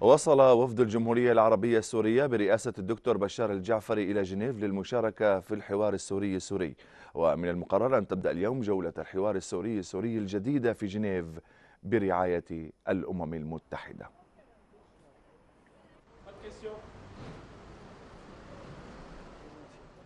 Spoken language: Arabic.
وصل وفد الجمهورية العربية السورية برئاسة الدكتور بشار الجعفري إلى جنيف للمشاركة في الحوار السوري السوري ومن المقرر أن تبدأ اليوم جولة الحوار السوري السوري الجديدة في جنيف برعاية الأمم المتحدة